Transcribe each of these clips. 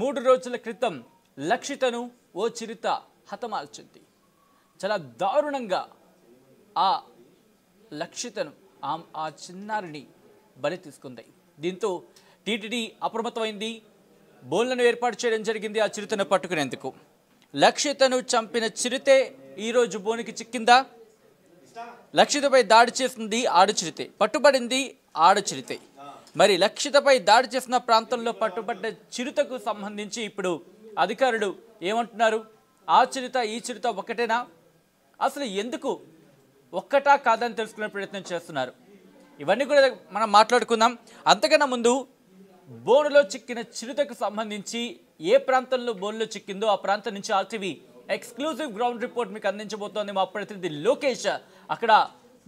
మూడు రోజుల క్రితం లక్షితను ఓ చిరుత హతమాల్చింది చాలా దారుణంగా ఆ లక్షితను ఆ చిన్నారిని బలి తీసుకుంది దీంతో టీటీడీ అప్రమత్తమైంది బోన్లను ఏర్పాటు చేయడం జరిగింది ఆ చిరుతను పట్టుకునేందుకు లక్షితను చంపిన చిరుతే ఈరోజు బోనికి చిక్కిందా లక్షితపై దాడి చేసింది ఆడచిరితే పట్టుబడింది ఆడచిరితే మరి లక్షితపై దాడి చేసిన ప్రాంతంలో పట్టుబడ్డ చిరుతకు సంబంధించి ఇప్పుడు అధికారులు ఏమంటున్నారు ఆ చిరుత ఈ చిరుత ఒక్కటేనా అసలు ఎందుకు ఒక్కటా కాదని తెలుసుకునే ప్రయత్నం చేస్తున్నారు ఇవన్నీ కూడా మనం మాట్లాడుకుందాం అంతకన్నా ముందు బోనులో చిక్కిన చిరుతకు సంబంధించి ఏ ప్రాంతంలో బోన్లో చిక్కిందో ఆ ప్రాంతం నుంచి ఆర్టీవీ ఎక్స్క్లూజివ్ గ్రౌండ్ రిపోర్ట్ మీకు అందించబోతోంది మా ప్రతినిధి లోకేష్ అక్కడ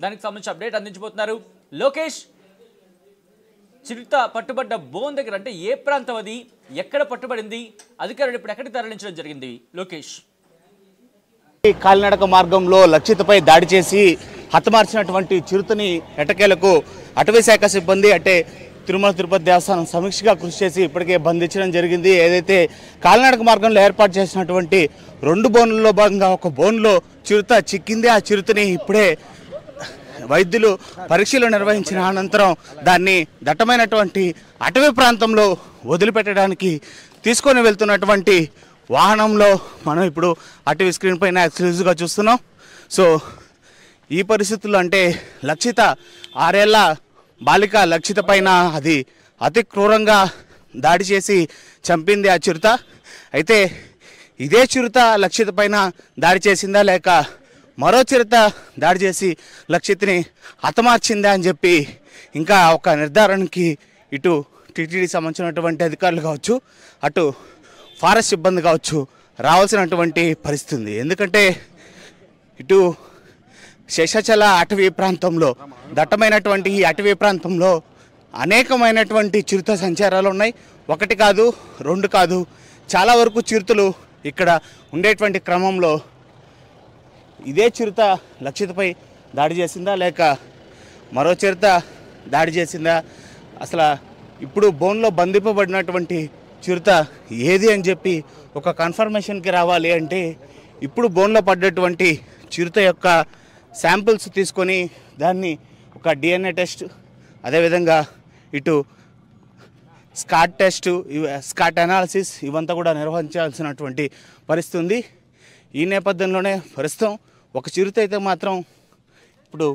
దానికి సంబంధించి అప్డేట్ అందించబోతున్నారు లోకేష్ చిరుత పట్టుబడ్డ బోన్ దగ్గర అంటే ఏ ప్రాంతం అది ఎక్కడ పట్టుబడింది అధికారులు ఇప్పుడు ఎక్కడికి తరలించడం జరిగింది లోకేష్ కాలినడక మార్గంలో లక్షితపై దాడి చేసి హతమార్చినటువంటి చిరుతని ఎటకేలకు అటవీ శాఖ సిబ్బంది అంటే తిరుమల తిరుపతి దేవస్థానం సమీక్షగా కృషి చేసి ఇప్పటికే బంధించడం జరిగింది ఏదైతే కాలినడక మార్గంలో ఏర్పాటు చేసినటువంటి రెండు బోన్లలో భాగంగా ఒక బోన్లో చిరుత చిక్కింది ఆ చిరుతని ఇప్పుడే వైద్యులు పరీక్షలు నిర్వహించిన అనంతరం దాన్ని దట్టమైనటువంటి అటవీ ప్రాంతంలో వదిలిపెట్టడానికి తీసుకొని వెళ్తున్నటువంటి వాహనంలో మనం ఇప్పుడు అటవీ స్క్రీన్ పైన ఎక్స్క్లూజివ్గా చూస్తున్నాం సో ఈ పరిస్థితుల్లో అంటే లక్షిత ఆరేళ్ల బాలిక లక్షిత పైన అది అతి క్రూరంగా దాడి చేసి చంపింది ఆ చిరుత అయితే ఇదే చిరుత లక్షిత పైన దాడి చేసిందా లేక మరో చిరత దాడి చేసి లక్షిత్ని హతమార్చిందా అని చెప్పి ఇంకా ఒక నిర్ధారణకి ఇటు టీటీడీ సంబంధించినటువంటి అధికారులు కావచ్చు అటు ఫారెస్ట్ సిబ్బంది కావచ్చు రావాల్సినటువంటి పరిస్థితి ఎందుకంటే ఇటు శేషాచల అటవీ ప్రాంతంలో దట్టమైనటువంటి ఈ అటవీ ప్రాంతంలో అనేకమైనటువంటి చిరుత సంచారాలు ఉన్నాయి ఒకటి కాదు రెండు కాదు చాలా వరకు చిరుతలు ఇక్కడ ఉండేటువంటి క్రమంలో ఇదే చిరుత లక్షితపై దాడి చేసిందా లేక మరో చిరుత దాడి చేసిందా అసలు ఇప్పుడు బోన్లో బంధింపబడినటువంటి చిరుత ఏది అని చెప్పి ఒక కన్ఫర్మేషన్కి రావాలి అంటే ఇప్పుడు బోన్లో పడ్డటువంటి చిరుత యొక్క శాంపిల్స్ తీసుకొని దాన్ని ఒక డిఎన్ఏ టెస్ట్ అదేవిధంగా ఇటు స్కాట్ టెస్ట్ స్కాట్ అనాలసిస్ ఇవంతా కూడా నిర్వహించాల్సినటువంటి పరిస్థితి ఉంది ఈ నేపథ్యంలోనే ప్రస్తుతం ఒక చిరుత అయితే మాత్రం ఇప్పుడు